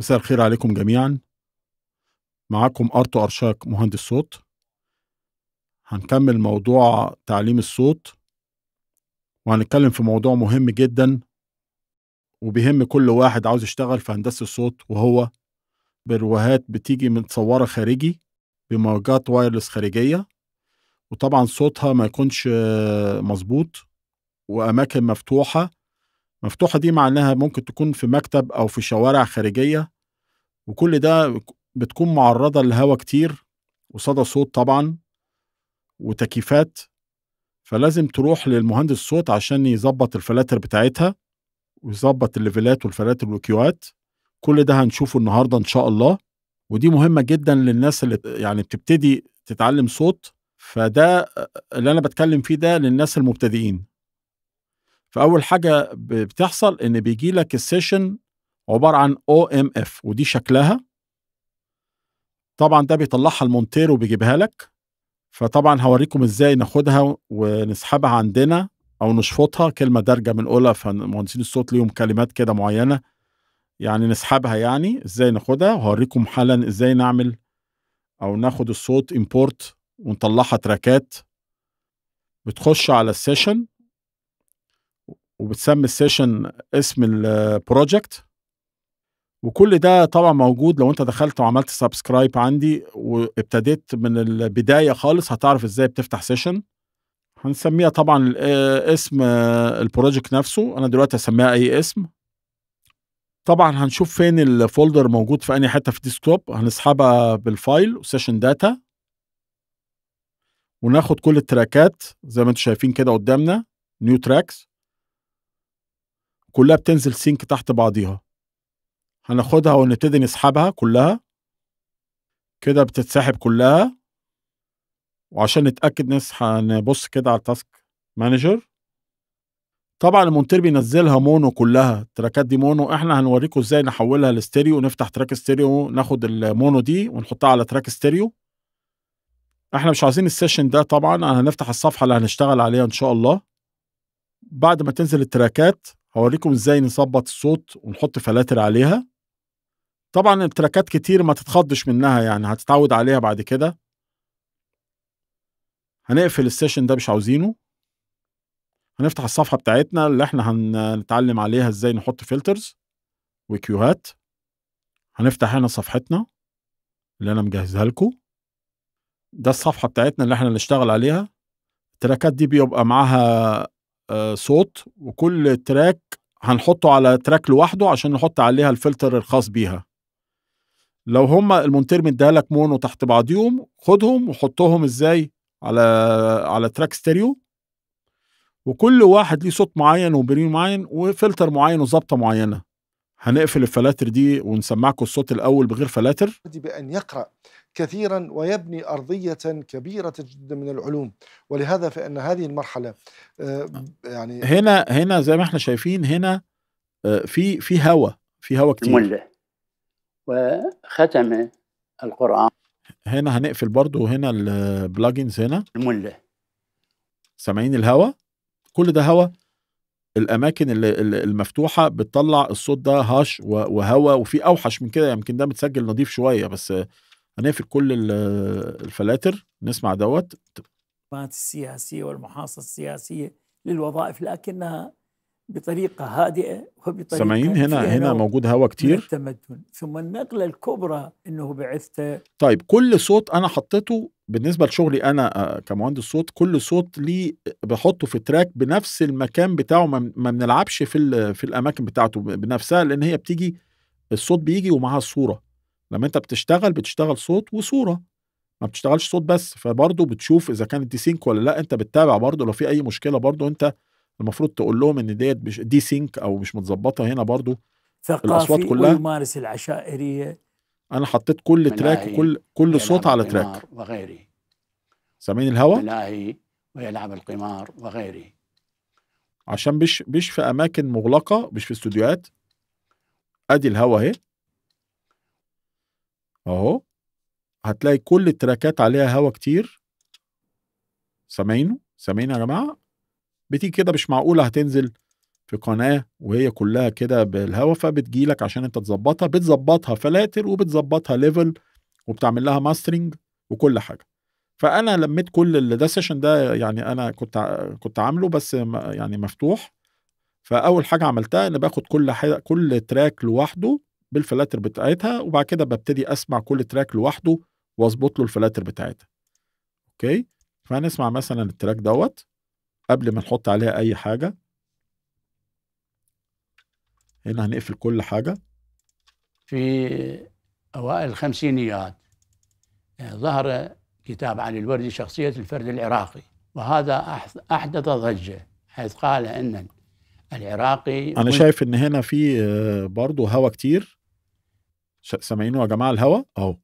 مساء الخير عليكم جميعا معاكم أرتو أرشاك مهندس صوت هنكمل موضوع تعليم الصوت وهنتكلم في موضوع مهم جدا وبيهم كل واحد عاوز يشتغل في هندسة الصوت وهو بروهات بتيجي متصورة خارجي بموجات وايرلس خارجية وطبعا صوتها ما يكونش مظبوط وأماكن مفتوحة مفتوحة دي معناها ممكن تكون في مكتب او في شوارع خارجية وكل ده بتكون معرضة لهوا كتير وصدى صوت طبعا وتكييفات فلازم تروح للمهندس صوت عشان يظبط الفلاتر بتاعتها ويظبط الليفلات والفلاتر والكيوات كل ده هنشوفه النهارده ان شاء الله ودي مهمه جدا للناس اللي يعني بتبتدي تتعلم صوت فده اللي انا بتكلم فيه ده للناس المبتدئين فاول حاجه بتحصل ان بيجي لك السيشن عباره عن او ام اف ودي شكلها طبعا ده بيطلعها المونتير وبيجيبها لك فطبعا هوريكم ازاي ناخدها ونسحبها عندنا او نشفطها كلمه دارجه من اولى فمهندسين الصوت ليهم كلمات كده معينه يعني نسحبها يعني ازاي ناخدها وهوريكم حالا ازاي نعمل او ناخد الصوت امبورت ونطلعها تراكات بتخش على السيشن وبتسمي السيشن اسم البروجكت وكل ده طبعا موجود لو انت دخلت وعملت سبسكرايب عندي وابتديت من البدايه خالص هتعرف ازاي بتفتح سيشن هنسميها طبعا آه، اسم آه، البروجكت نفسه انا دلوقتي هسميها اي اسم طبعا هنشوف فين الفولدر موجود في انهي حته في الديسكتوب هنسحبها بالفايل وسيشن داتا وناخد كل التراكات زي ما انتم شايفين كده قدامنا نيو تراكس كلها بتنزل سينك تحت بعضيها هناخدها ونبتدي نسحبها كلها كده بتتسحب كلها وعشان نتأكد نس هنبص كده على التاسك مانجر طبعا المونتير بينزلها مونو كلها التراكات دي مونو احنا هنوريكم ازاي نحولها لستيريو ونفتح تراك ستيريو ناخد المونو دي ونحطها على تراك ستيريو احنا مش عايزين السيشن ده طبعا هنفتح الصفحه اللي هنشتغل عليها ان شاء الله بعد ما تنزل التراكات هوريكم ازاي نظبط الصوت ونحط فلاتر عليها طبعا التراكات كتير ما تتخضش منها يعني هتتعود عليها بعد كده هنقفل السيشن ده مش عاوزينه هنفتح الصفحة بتاعتنا اللي احنا هنتعلم عليها ازاي نحط فلترز وكيوهات هنفتح هنا صفحتنا اللي انا مجهزها لكم ده الصفحة بتاعتنا اللي احنا هنشتغل عليها التراكات دي بيبقى معاها آه، صوت وكل تراك هنحطه على تراك لوحده عشان نحط عليها الفلتر الخاص بيها لو هما المونتير مديهالك مونو تحت بعضيهم خدهم وحطهم ازاي على على تراك ستيريو وكل واحد ليه صوت معين وبريم معين وفلتر معين وظبطه معينه هنقفل الفلاتر دي ونسمعكم الصوت الاول بغير فلاتر بان يقرا كثيرا ويبني أرضية كبيرة جدا من العلوم ولهذا فإن هذه المرحلة آه، يعني هنا هنا زي ما احنا شايفين هنا آه، في في هوى في هوى كتير مله وختم القرآن هنا هنقفل برضه هنا البلاجنز هنا المله سامعين الهوا كل ده هوا الاماكن اللي المفتوحه بتطلع الصوت ده هاش وهوا وفي اوحش من كده يمكن ده متسجل نظيف شويه بس هنقفل كل الفلاتر نسمع دوت السياسية والمحاصصة السياسية للوظائف لكنها بطريقة هادئة وبطريقة سامعين هنا هنا موجود هواء كتير التمدن ثم النقلة الكبرى انه بعثته طيب كل صوت انا حطيته بالنسبة لشغلي انا آه، كمهندس صوت كل صوت ليه بحطه في تراك بنفس المكان بتاعه ما بنلعبش في في الاماكن بتاعته بنفسها لان هي بتيجي الصوت بيجي ومعاه الصورة لما انت بتشتغل بتشتغل صوت وصوره ما بتشتغلش صوت بس فبرضه بتشوف اذا كانت دي سينك ولا لا انت بتتابع برضه لو في اي مشكله برضه انت المفروض تقول لهم ان ديت مش دي سينك او مش متظبطه هنا برضه الاصوات كلها ويمارس العشائريه انا حطيت كل تراك كل كل صوت على تراك وغيري سامعين الهوا ملاهي ويلعب القمار وغيري عشان مش مش في اماكن مغلقه مش في استوديوهات ادي الهوا اهي اهو هتلاقي كل التراكات عليها هوا كتير سامعينه سامعين يا جماعه بتيجي كده مش معقوله هتنزل في قناه وهي كلها كده بالهوا فبتجيلك عشان انت تظبطها بتظبطها فلاتر وبتظبطها ليفل وبتعمل لها ماسترنج وكل حاجه فانا لميت كل اللي ده سيشن ده يعني انا كنت كنت عامله بس يعني مفتوح فاول حاجه عملتها ان باخد كل حاجة كل تراك لوحده بالفلاتر بتاعتها وبعد كده ببتدي اسمع كل تراك لوحده واظبط له الفلاتر بتاعتها اوكي فهنسمع مثلا التراك دوت قبل ما نحط عليها اي حاجه هنا هنقفل كل حاجه في اوائل الخمسينيات يعني ظهر كتاب عن الوردي شخصيه الفرد العراقي وهذا احدث ضجه حيث قال ان العراقي انا شايف ان هنا في آه، برضه هوا كتير سامعينه يا جماعه الهوا اهو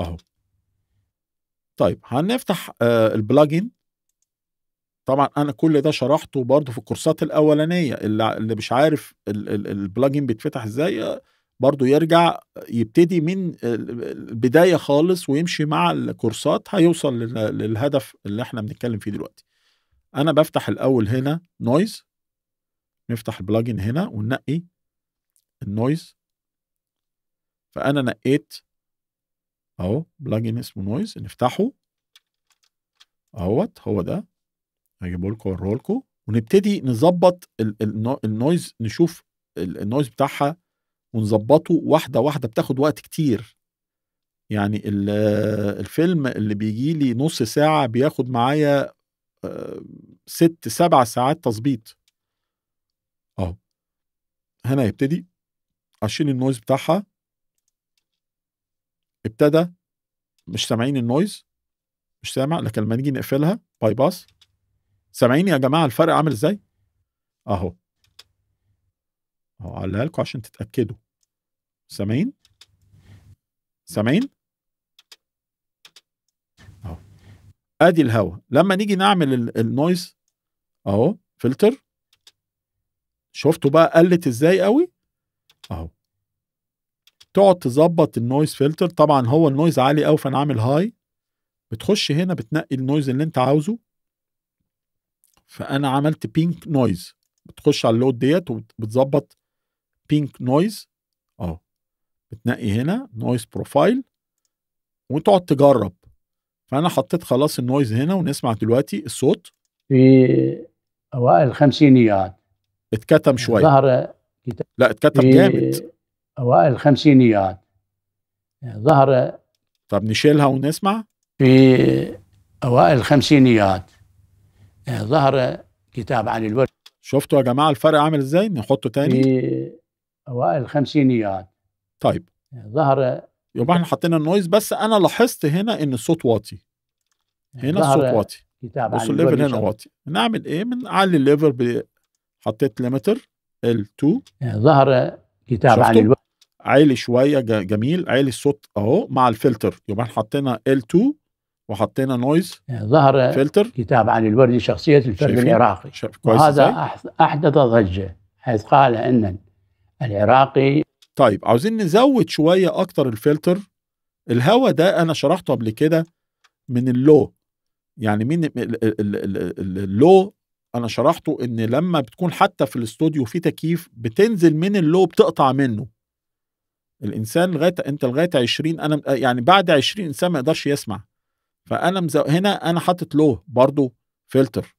اهو طيب هنفتح آه، البلاجن طبعا انا كل ده شرحته برضو في الكورسات الاولانيه اللي, اللي مش عارف البلاجن بيتفتح ازاي آه، برضو يرجع آه، يبتدي من البدايه خالص ويمشي مع الكورسات هيوصل للهدف اللي احنا بنتكلم فيه دلوقتي انا بفتح الاول هنا نويز نفتح البلاجن هنا وننقي النويز فانا نقيت اهو بلجن اسمه نويز نفتحه اهوت هو ده هجيبه لكم اوريه لكم ونبتدي نظبط النويز نشوف النويز بتاعها ونظبطه واحده واحده بتاخد وقت كتير يعني الفيلم اللي بيجي لي نص ساعه بياخد معايا آه، ست سبع ساعات تظبيط اهو هنا يبتدي عشان النويز بتاعها ابتدى مش سامعين النويز مش سامع لكن لما نيجي نقفلها باي باس سامعين يا جماعه الفرق عامل ازاي اهو اهو هقولها لكم عشان تتاكدوا سامعين سامعين اهو ادي الهوا لما نيجي نعمل النويز اهو فلتر شفتوا بقى قلت ازاي قوي اهو تقعد تظبط النويز فلتر طبعا هو النويز عالي قوي فانا عامل هاي بتخش هنا بتنقي النويز اللي انت عاوزه فانا عملت بينك نويز بتخش على اللود ديت وبتظبط بينك نويز اهو بتنقي هنا نويز بروفايل وتقعد تجرب فانا حطيت خلاص النويز هنا ونسمع دلوقتي الصوت في اوائل الخمسينيات اتكتم شويه ظهر كتاب لا اتكتب جامد اوائل الخمسينيات يعني ظهر طب نشيلها ونسمع في اوائل الخمسينيات يعني ظهر كتاب عن الورد شفتوا يا جماعه الفرق عامل ازاي نحطه تاني في اوائل الخمسينيات طيب يعني ظهر يبقى احنا حطينا النويز بس انا لاحظت هنا ان الصوت واطي هنا الصوت واطي كتاب بص الليفل هنا واطي نعمل ايه بنعلي الليفل حطيت ليمتر ال2 يعني ظهر كتاب عن الوقت عالي شويه جميل عالي الصوت اهو مع الفلتر يبقى احنا حطينا ال2 وحطينا نويز يعني ظهر فلتر كتاب عن الوردي شخصيه الفرد العراقي وهذا احدث ضجه حيث قال ان العراقي طيب عاوزين نزود شويه اكتر الفلتر الهوا ده انا شرحته قبل كده من اللو يعني من اللو انا شرحته ان لما بتكون حتى في الاستوديو في تكييف بتنزل من اللو بتقطع منه الانسان لغايه انت لغايه 20 انا يعني بعد 20 انسان ما يقدرش يسمع فانا مزو... هنا انا حاطط لو برضه فلتر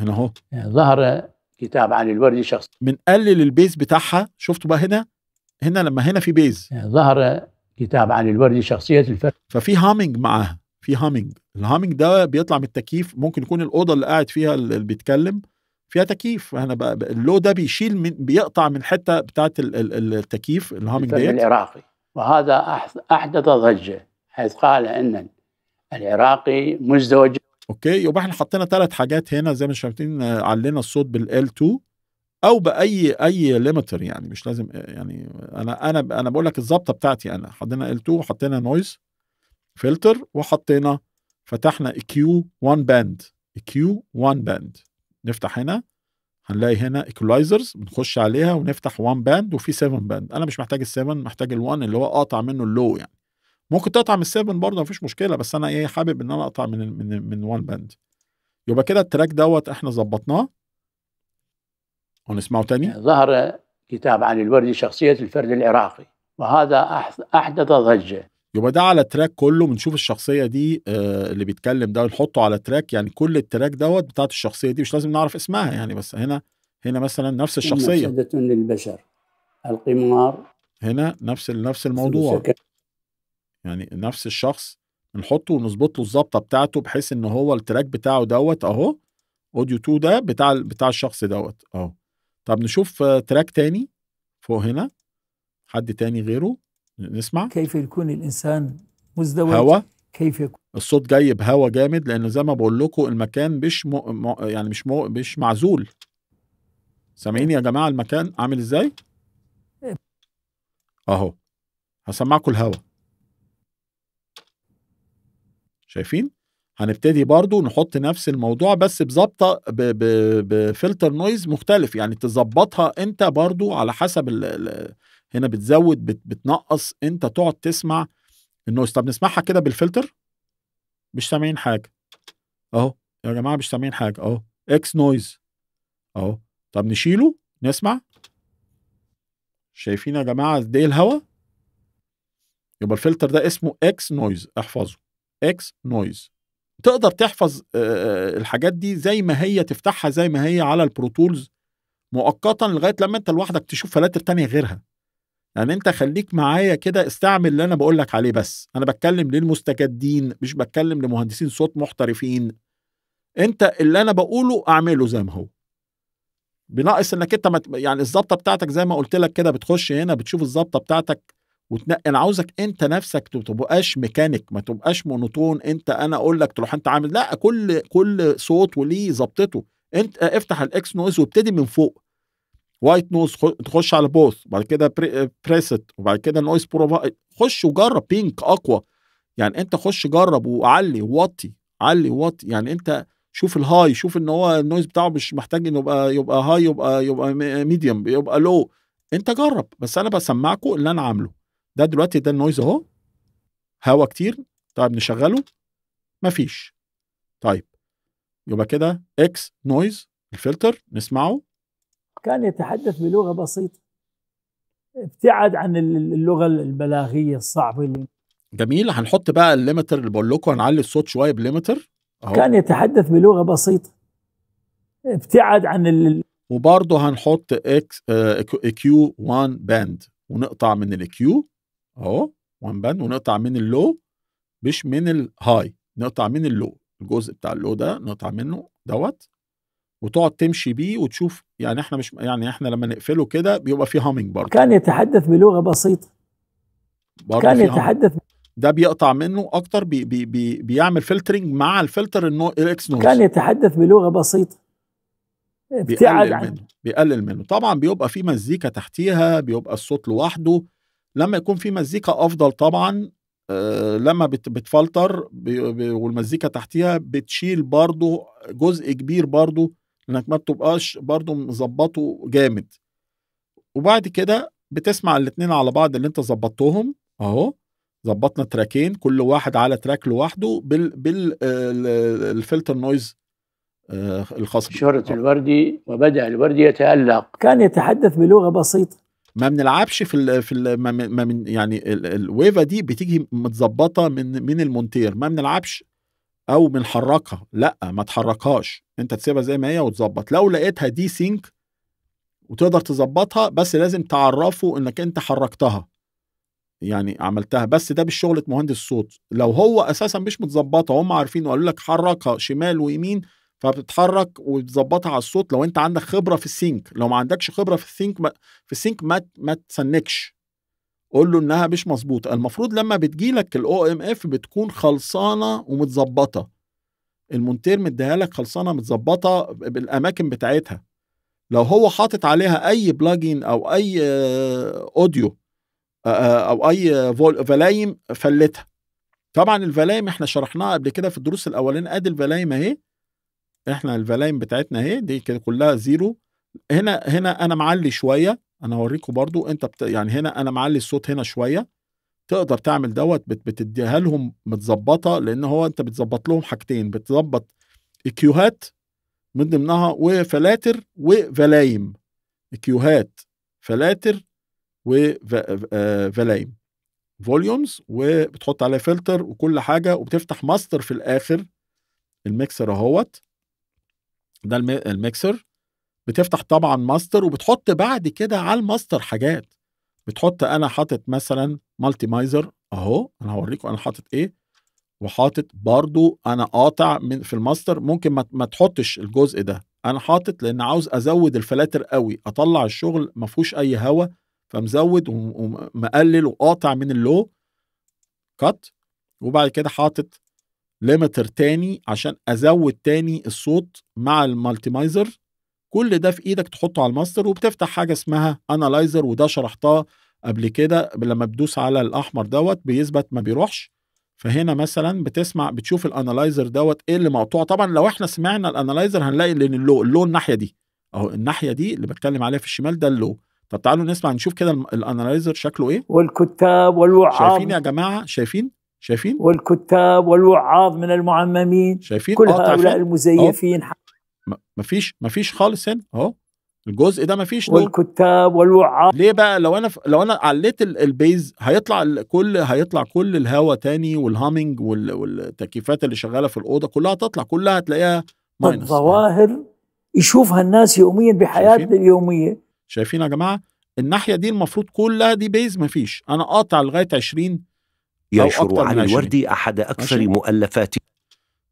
هنا اهو يعني ظهر كتاب عن الوردي شخص بنقلل البيز بتاعها شفتوا بقى هنا هنا لما هنا في بيز يعني ظهر كتاب عن الوردي شخصيه الفرد ففي هامينج معاها في هامينج الهامينج ده بيطلع من التكييف ممكن يكون الاوضه اللي قاعد فيها اللي بيتكلم فيها تكييف انا بقى اللو ده بيشيل من بيقطع من حته بتاعه التكييف الهامينج ده العراقي وهذا احدث ضجه حيث قال ان العراقي مزدوج اوكي يبقى احنا حطينا ثلاث حاجات هنا زي ما شايفين آه، علينا الصوت بال 2 او باي اي ليمتر يعني مش لازم آه، يعني انا انا انا بقول لك الظابطه بتاعتي انا حطينا ال 2 وحطينا نويز فلتر وحطينا فتحنا كيو 1 باند كيو 1 باند نفتح هنا هنلاقي هنا ايكولايزرز بنخش عليها ونفتح 1 باند وفي 7 باند انا مش محتاج ال 7 محتاج ال 1 اللي هو قاطع منه اللو يعني ممكن تقطع من ال 7 برضه مفيش مشكله بس انا ايه حابب ان انا اقطع من من من 1 باند يبقى كده التراك دوت احنا ظبطناه ونسمعه تاني ظهر كتاب عن الوردي شخصية الفرد العراقي وهذا أحدث ضجة يبقى ده على تراك كله بنشوف الشخصيه دي آه، اللي بيتكلم ده ونحطه على تراك يعني كل التراك دوت بتاعت الشخصيه دي مش لازم نعرف اسمها يعني بس هنا هنا مثلا نفس الشخصيه مفسده للبشر القمار هنا نفس نفس الموضوع يعني نفس الشخص نحطه ونظبط له الظبطه بتاعته بحيث ان هو التراك بتاعه دوت اهو اوديو 2 ده بتاع بتاع الشخص دوت اهو طب نشوف آه، تراك تاني فوق هنا حد تاني غيره نسمع كيف يكون الانسان مزدوج هوا كيف يكون الصوت جاي بهوا جامد لان زي ما بقول لكم المكان مش مو يعني مش مو مش معزول سامعين يا جماعه المكان عامل ازاي اهو هسمعكم الهوا شايفين هنبتدي برضو نحط نفس الموضوع بس بظبطه بفلتر نويز مختلف يعني تظبطها انت برضو على حسب الـ الـ هنا بتزود بت... بتنقص انت تقعد تسمع النويز طب نسمعها كده بالفلتر مش سامعين حاجه اهو يا جماعه مش سامعين حاجه اهو اكس نويز اهو طب نشيله نسمع شايفين يا جماعه قد ايه الهوا يبقى الفلتر ده اسمه اكس نويز احفظه اكس نويز تقدر تحفظ الحاجات دي زي ما هي تفتحها زي ما هي على البروتولز مؤقتا لغايه لما انت لوحدك تشوف فلاتر تانية غيرها يعني انت خليك معايا كده استعمل اللي انا بقول لك عليه بس انا بتكلم للمستجدين مش بتكلم لمهندسين صوت محترفين انت اللي انا بقوله اعمله زي ما هو بناقص انك انت مت... يعني الظبطه بتاعتك زي ما قلت لك كده بتخش هنا بتشوف الظبطه بتاعتك وتنقي انا عاوزك انت نفسك ما تبقاش ميكانيك ما تبقاش مونوتون انت انا اقول لك تروح انت عامل لا كل كل صوت وليه ظبطته انت افتح الاكس نويز وابتدي من فوق وايت نوز تخش على بوث بعد كده بريست آه، وبعد كده نويز بروفايد خش وجرب بينك اقوى يعني انت خش جرب وعلي ووطي علي ووطي يعني انت شوف الهاي شوف ان هو النويز بتاعه مش محتاج انه يبقى يبقى هاي يبقى يبقى ميديوم آه، يبقى لو انت جرب بس انا بسمعكم اللي انا عامله ده دلوقتي ده النويز اهو هوا كتير طيب نشغله مفيش طيب يبقى كده اكس نويز الفلتر نسمعه كان يتحدث بلغة بسيطة ابتعد عن اللغة البلاغية الصعبة اللي جميل هنحط بقى الليمتر اللي بقول لكم هنعلي الصوت شوية بليمتر أهو. كان يتحدث بلغة بسيطة ابتعد عن ال... وبرضه هنحط اكس كيو 1 باند ونقطع من الكيو اهو 1 باند ونقطع من اللو مش من الهاي نقطع من اللو الجزء بتاع اللو ده نقطع منه دوت وتقعد تمشي بيه وتشوف يعني احنا مش يعني احنا لما نقفله كده بيبقى فيه هامينج برضه كان يتحدث بلغه بسيطه كان يتحدث ده بيقطع منه اكتر بي بي بي بيعمل فلترنج مع الفلتر النو الاكس نوز كان يتحدث بلغه بسيطه بيقلل يعني منه بيقلل منه طبعا بيبقى في مزيكا تحتيها بيبقى الصوت لوحده لما يكون في مزيكا افضل طبعا آه، لما بتفلتر والمزيكا تحتيها بتشيل برضه جزء كبير برضه انك ما بتبقاش برضه مظبطه جامد وبعد كده بتسمع الاتنين على بعض اللي انت ظبطتهم اهو ظبطنا تراكين كل واحد على تراك لوحده بال بالفلتر نويز آه، الخاص شهرة الوردي وبدأ الوردي يتألق كان يتحدث بلغة بسيطة ما بنلعبش في الـ في الـ ما من يعني الويفا دي بتيجي متظبطه من من المونتير ما بنلعبش او بنحركها لا ما تحركهاش انت تسيبها زي ما هي وتظبط لو لقيتها دي سينك وتقدر تظبطها بس لازم تعرفه انك انت حركتها يعني عملتها بس ده بالشغلة مهندس صوت لو هو اساسا مش متظبطه هم عارفين وقالوا لك حركها شمال ويمين فبتتحرك وتظبطها على الصوت لو انت عندك خبره في السينك لو ما عندكش خبره في السينك ما في السينك ما ما تسنكش قول له انها مش مظبوطه المفروض لما بتجيلك الاو ام اف بتكون خلصانه ومتظبطه المونتير مديها لك خلصانه متظبطه بالاماكن بتاعتها لو هو حاطط عليها اي بلاجين او اي اوديو او اي فلايم فلتها طبعا الفلايم احنا شرحناها قبل كده في الدروس الاولانيه ادي الفلايم اهي احنا الفلايم بتاعتنا اهي دي كده كلها زيرو هنا هنا انا معلي شويه انا هوريكم برضو انت بت... يعني هنا انا معلي الصوت هنا شويه تقدر تعمل دوت بت... بتديها لهم متظبطه لان هو انت بتظبط لهم حاجتين بتظبط اكيوهات من ضمنها وفلاتر وفلايم اكيوهات فلاتر وفلايم آه، فوليومز وبتحط عليه فلتر وكل حاجه وبتفتح ماستر في الاخر الميكسر اهوت ده الميكسر بتفتح طبعا ماستر وبتحط بعد كده على الماستر حاجات بتحط انا حاطط مثلا مالتي مايزر اهو انا هوريكم انا حاطط ايه وحاطط برضو انا قاطع من في الماستر ممكن ما, تحطش الجزء ده انا حاطط لان عاوز ازود الفلاتر قوي اطلع الشغل ما فيهوش اي هوا فمزود ومقلل وقاطع من اللو كات وبعد كده حاطط ليمتر تاني عشان ازود تاني الصوت مع المالتي مايزر كل ده في ايدك تحطه على الماستر وبتفتح حاجه اسمها انالايزر وده شرحتها قبل كده لما بتدوس على الاحمر دوت بيثبت ما بيروحش فهنا مثلا بتسمع بتشوف الانالايزر دوت ايه اللي مقطوع طبعا لو احنا سمعنا الانالايزر هنلاقي ان اللو اللو الناحيه دي اهو الناحيه دي اللي بتكلم عليها في الشمال ده اللو طب تعالوا نسمع نشوف كده الانالايزر شكله ايه والكتاب والوعاظ شايفين يا جماعه شايفين شايفين والكتاب والوعاظ من المعممين شايفين كل آه، هؤلاء المزيفين أوه. مفيش مفيش خالص هنا اهو الجزء ده مفيش والكتاب والوعاظ ليه بقى لو انا ف... لو انا عليت البيز هيطلع كل هيطلع كل الهوا تاني والهامينج وال... والتكييفات اللي شغاله في الاوضه كلها تطلع كلها هتلاقيها ماينس الظواهر يشوفها الناس يوميا بحياتنا اليوميه شايفين يا جماعه الناحيه دي المفروض كلها دي بيز مفيش انا قاطع لغايه 20 ينشر علي الوردي احد اكثر مؤلفاتي مؤلفاته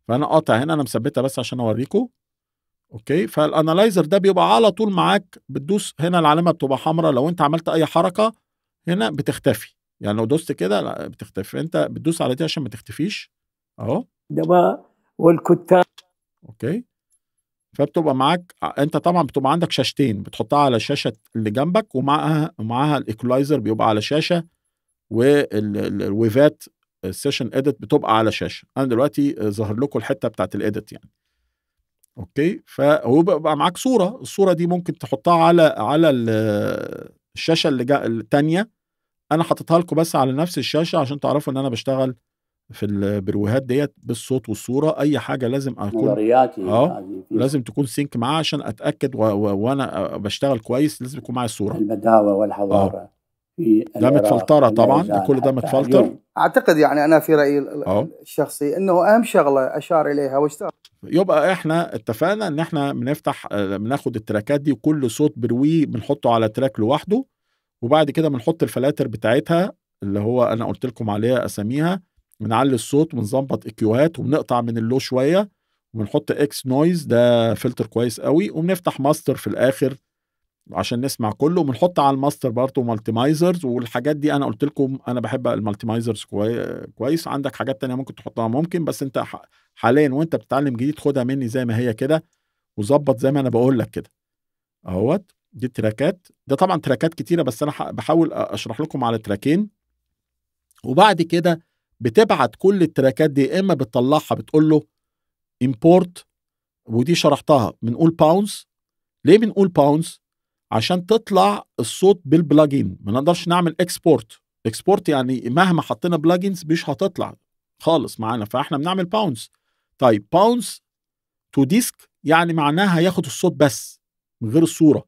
فانا قاطع هنا انا مثبتها بس عشان اوريكم اوكي فالانالايزر ده بيبقى على طول معاك بتدوس هنا العلامه بتبقى حمراء لو انت عملت اي حركه هنا بتختفي يعني لو دوست كده لا بتختفي انت بتدوس على دي عشان ما تختفيش اهو ده بقى والكتاب اوكي فبتبقى معاك انت طبعا بتبقى عندك شاشتين بتحطها على الشاشه اللي جنبك ومعاها ومعاها الايكولايزر بيبقى على شاشه والويفات السيشن اديت بتبقى على شاشه انا دلوقتي ظهر لكم الحته بتاعت الاديت يعني اوكي فهو بقى معاك صوره الصوره دي ممكن تحطها على على الشاشه اللي جا الثانيه انا حاططها لكم بس على نفس الشاشه عشان تعرفوا ان انا بشتغل في البروهات ديت بالصوت والصوره اي حاجه لازم اكون اه, آه، لازم تكون سينك معاه عشان اتاكد وانا بشتغل كويس لازم يكون معايا الصوره البداوه والحضاره آه. في ده متفلتره طبعا كل ده متفلتر اعتقد يعني انا في رايي الشخصي انه اهم شغله اشار اليها واشتغل يبقى احنا اتفقنا ان احنا بنفتح آه، بناخد التراكات دي وكل صوت برويه بنحطه على تراك لوحده وبعد كده بنحط الفلاتر بتاعتها اللي هو انا قلت لكم عليها اساميها بنعلي الصوت ونظبط اكيوهات وبنقطع من اللو شويه وبنحط اكس نويز ده فلتر كويس قوي وبنفتح ماستر في الاخر عشان نسمع كله وبنحط على الماستر برضه مالتيمايزرز والحاجات دي انا قلت لكم انا بحب المالتيمايزرز كويس عندك حاجات تانية ممكن تحطها ممكن بس انت حاليا وانت بتتعلم جديد خدها مني زي ما هي كده وظبط زي ما انا بقول لك كده اهوت دي التراكات ده طبعا تراكات كتيره بس انا بحاول اشرح لكم على تراكين وبعد كده بتبعت كل التراكات دي اما بتطلعها بتقول له امبورت ودي شرحتها بنقول باونز ليه بنقول باونز عشان تطلع الصوت بالبلاجين ما نقدرش نعمل اكسبورت اكسبورت يعني مهما حطينا بلاجنز مش هتطلع خالص معانا فاحنا بنعمل باونس طيب باونس تو ديسك يعني معناها هياخد الصوت بس من غير الصوره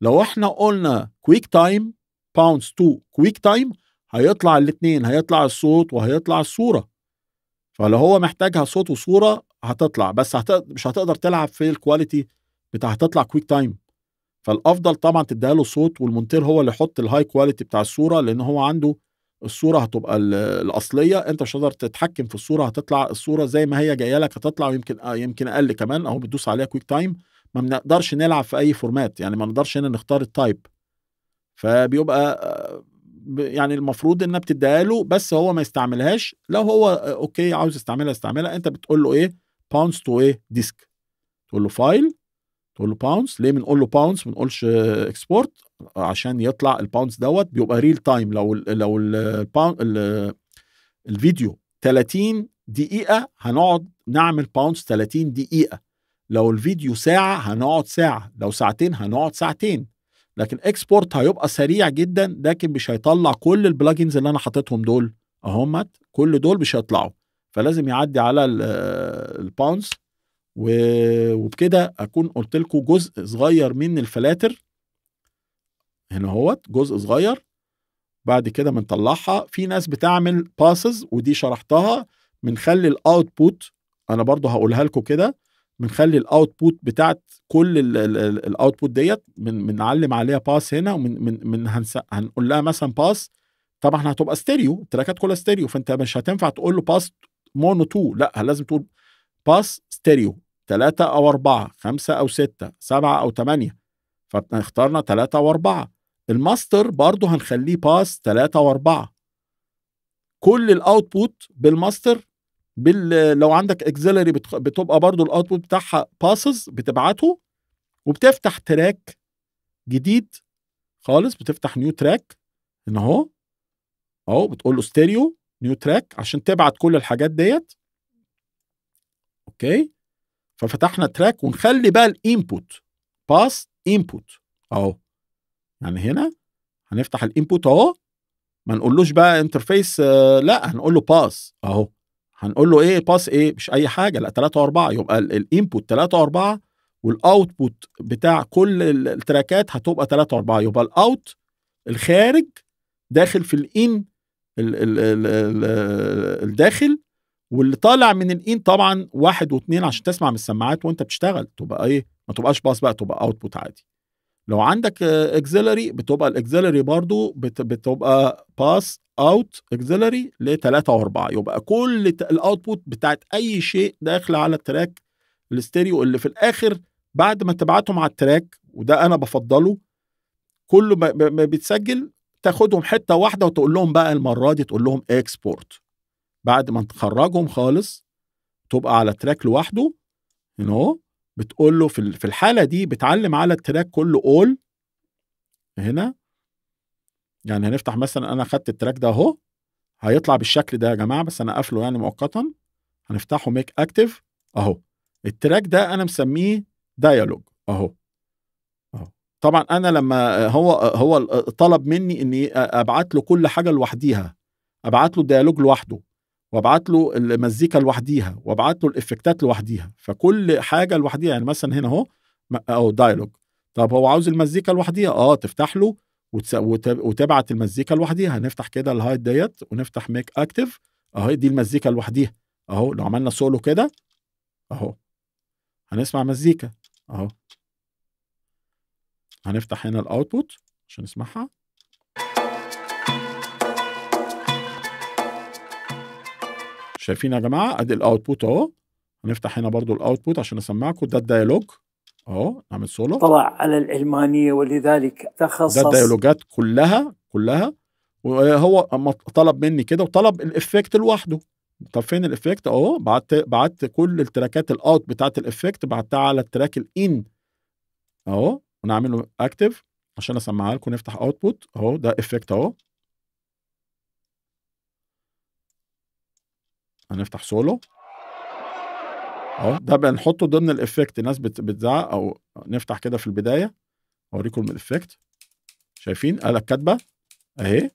لو احنا قلنا كويك تايم باونس تو كويك تايم هيطلع الاثنين هيطلع الصوت وهيطلع الصوره فلو هو محتاجها صوت وصوره هتطلع بس هت... مش هتقدر تلعب في الكواليتي بتاع هتطلع كويك تايم فالافضل طبعا تديها له صوت والمونتير هو اللي يحط الهاي كواليتي بتاع الصوره لان هو عنده الصوره هتبقى الاصليه انت مش هتقدر تتحكم في الصوره هتطلع الصوره زي ما هي جايه لك هتطلع ويمكن يمكن اقل كمان اهو بتدوس عليها كويك تايم ما بنقدرش نلعب في اي فورمات يعني ما نقدرش هنا نختار التايب فبيبقى يعني المفروض انها بتديها له بس هو ما يستعملهاش لو هو اوكي عاوز يستعملها يستعملها انت بتقول له ايه باونس تو ايه ديسك تقول له فايل تقول له باونز ليه بنقول له باونز ما بنقولش اكسبورت آه، عشان يطلع الباوندز دوت بيبقى ريل تايم لو الـ لو الـ الفيديو 30 دقيقة هنقعد نعمل باوندز 30 دقيقة لو الفيديو ساعة هنقعد ساعة لو ساعتين هنقعد ساعتين لكن اكسبورت هيبقى سريع جدا لكن مش هيطلع كل البلجنز اللي انا حاططهم دول اهمت كل دول مش هيطلعوا فلازم يعدي على الباوندز آه، وبكده اكون قلت لكم جزء صغير من الفلاتر هنا اهوت جزء صغير بعد كده بنطلعها في ناس بتعمل باسز ودي شرحتها بنخلي الاوتبوت انا برضو هقولها لكم كده بنخلي الاوتبوت بتاعت كل الاوتبوت ديت بنعلم عليها باس هنا ومن هنقول لها مثلا باس طبعا هتبقى ستيريو التراكات كلها ستيريو فانت مش هتنفع تقول له باس مونو تو لا لازم تقول باس ستيريو ثلاثة أو أربعة خمسة أو ستة سبعة أو ثمانية فاخترنا ثلاثة أو أربعة الماستر برضو هنخليه باس ثلاثة أو أربعة كل الأوتبوت بالماستر بال... لو عندك اكزيلري بتخ... بتبقى برضو الاوتبوت بتاعها باسز بتبعته وبتفتح تراك جديد خالص بتفتح نيو تراك ان اهو اهو بتقول له ستيريو نيو تراك عشان تبعت كل الحاجات ديت اوكي ففتحنا تراك ونخلي بقى الانبوت باس انبوت اهو يعني هنا هنفتح الانبوت اهو ما نقولوش بقى انترفيس آه لا هنقول له باس اهو هنقول له ايه باس ايه مش اي حاجه لا 3 و4 يبقى الانبوت 3 و4 والاوتبوت بتاع كل التراكات هتبقى 3 و4 يبقى الاوت الخارج داخل في الان الداخل واللي طالع من الان طبعا واحد واثنين عشان تسمع من السماعات وانت بتشتغل تبقى ايه ما تبقاش باص بقى تبقى اوتبوت عادي لو عندك اكزيلري بتبقى الاكزيلري برضو بتبقى باس اوت اكزيلري لثلاثة واربعة يبقى كل الاوتبوت بتاعت اي شيء داخل على التراك الاستيريو اللي في الاخر بعد ما تبعتهم على التراك وده انا بفضله كله ما بيتسجل تاخدهم حته واحده وتقول لهم بقى المره دي تقول لهم اكسبورت بعد ما تخرجهم خالص تبقى على تراك لوحده يو نو بتقول له في الحاله دي بتعلم على التراك كله اول هنا يعني هنفتح مثلا انا خدت التراك ده اهو هيطلع بالشكل ده يا جماعه بس انا قافله يعني مؤقتا هنفتحه ميك اكتف اهو التراك ده انا مسميه دايالوج اهو اهو طبعا انا لما هو هو طلب مني اني ابعت له كل حاجه لوحديها ابعت له الديالوج لوحده وابعت له المزيكا لوحديها وابعت له الافكتات لوحديها فكل حاجه لوحديها يعني مثلا هنا اهو او دايلوج طب هو عاوز المزيكا لوحديها اه تفتح له وتس... وت... وتبعت المزيكا لوحديها هنفتح كده الهايت ديت ونفتح ميك اكتف اهي دي المزيكا لوحديها اهو لو عملنا سولو كده اهو هنسمع مزيكا اهو هنفتح هنا الاوتبوت عشان نسمعها شايفين يا جماعه ادي الاوتبوت اهو هنفتح هنا برضو الاوتبوت عشان اسمعكم ده الديالوج اهو نعمل سولو طلع على الالمانيه ولذلك تخصص ده الديالوجات كلها كلها وهو طلب مني كده وطلب الافكت لوحده طب فين الافكت اهو بعت بعت كل التراكات الاوت بتاعت الافكت بعتها على التراك الان اهو ونعمله اكتف عشان اسمعها لكم نفتح اوتبوت اهو ده افكت اهو هنفتح سولو اهو ده بنحطه ضمن الافكت ناس بتزعق او نفتح كده في البدايه اوريكم الافكت شايفين آلة كاتبه اهي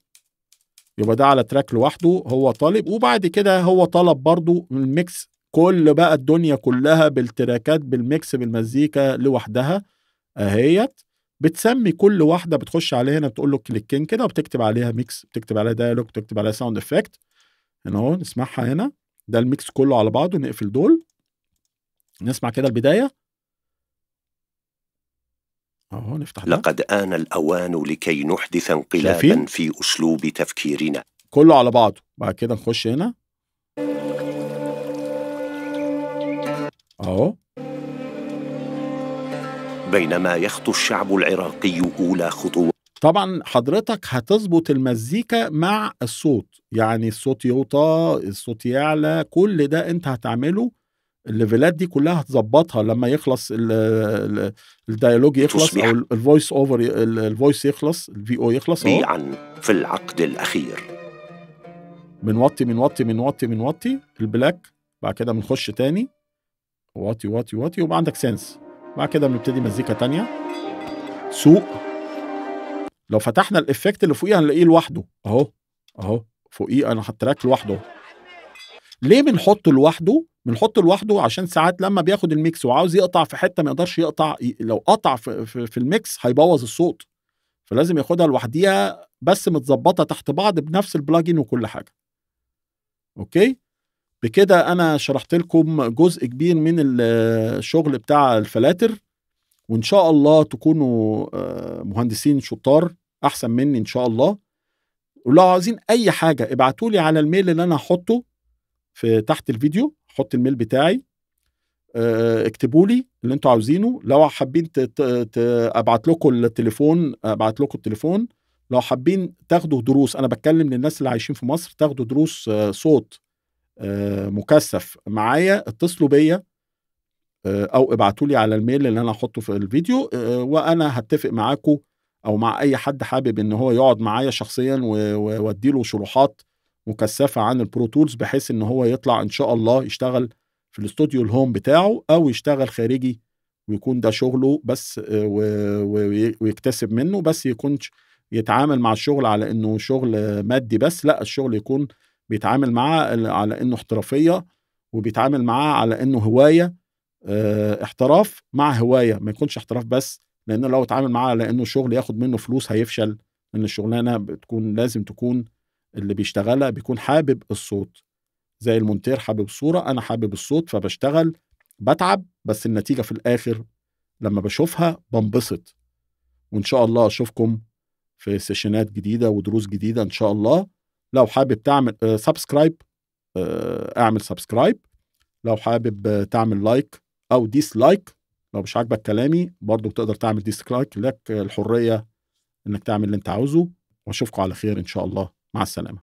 يبقى ده على تراك لوحده هو طالب وبعد كده هو طلب برضو الميكس كل بقى الدنيا كلها بالتراكات بالميكس بالمزيكا لوحدها اهيت بتسمي كل واحده بتخش عليها هنا بتقول له كليكين كده وبتكتب عليها ميكس بتكتب عليها دايلوج بتكتب عليها ساوند افكت هنا اهو نسمعها هنا ده الميكس كله على بعضه نقفل دول نسمع كده البدايه اهو نفتح ده. لقد آن الأوان لكي نحدث انقلابا في أسلوب تفكيرنا كله على بعضه بعد كده نخش هنا اهو بينما يخطو الشعب العراقي أولى خطوات طبعا حضرتك هتظبط المزيكا مع الصوت يعني الصوت يوطى الصوت يعلى كل ده انت هتعمله الليفلات دي كلها هتظبطها لما يخلص الديالوج يخلص او الفويس اوفر الفويس يخلص الفي او يخلص بيعا في العقد الاخير بنوطي بنوطي بنوطي بنوطي البلاك بعد كده بنخش تاني واطي واطي واطي ويبقى عندك سنس بعد كده بنبتدي مزيكا تانية سوق لو فتحنا الافكت اللي فوقيه هنلاقيه لوحده اهو اهو فوقيه انا هتراك لوحده ليه بنحطه لوحده بنحطه لوحده عشان ساعات لما بياخد الميكس وعاوز يقطع في حته ما يقدرش يقطع لو قطع في, في, الميكس هيبوظ الصوت فلازم ياخدها لوحديها بس متظبطه تحت بعض بنفس البلاجين وكل حاجه اوكي بكده انا شرحت لكم جزء كبير من الشغل بتاع الفلاتر وان شاء الله تكونوا آه، مهندسين شطار احسن مني ان شاء الله ولو عاوزين اي حاجه ابعتوا لي على الميل اللي انا هحطه في تحت الفيديو هحط الميل بتاعي آه، اكتبوا لي اللي انتوا عاوزينه لو حابين ابعت لكم التليفون ابعت لكم التليفون لو حابين تاخدوا دروس انا بتكلم للناس اللي عايشين في مصر تاخدوا دروس آه، صوت آه، مكثف معايا اتصلوا بيا او ابعتوا لي على الميل اللي انا هحطه في الفيديو وانا هتفق معاكم او مع اي حد حابب ان هو يقعد معايا شخصيا وودي له شروحات مكثفه عن البرو تولز بحيث ان هو يطلع ان شاء الله يشتغل في الاستوديو الهوم بتاعه او يشتغل خارجي ويكون ده شغله بس ويكتسب منه بس يكونش يتعامل مع الشغل على انه شغل مادي بس لا الشغل يكون بيتعامل معاه على انه احترافيه وبيتعامل معاه على انه هوايه اه احتراف مع هوايه ما يكونش احتراف بس لانه لو اتعامل معاه على انه الشغل ياخد منه فلوس هيفشل ان الشغلانه بتكون لازم تكون اللي بيشتغلها بيكون حابب الصوت زي المونتير حابب الصوره انا حابب الصوت فبشتغل بتعب بس النتيجه في الاخر لما بشوفها بنبسط وان شاء الله اشوفكم في سيشنات جديده ودروس جديده ان شاء الله لو حابب تعمل سبسكرايب آه، آه، اعمل سبسكرايب لو حابب تعمل لايك او ديسلايك لو مش عاجبك كلامي برضو بتقدر تعمل ديسلايك لك الحريه انك تعمل اللي انت عاوزه واشوفكم على خير ان شاء الله مع السلامه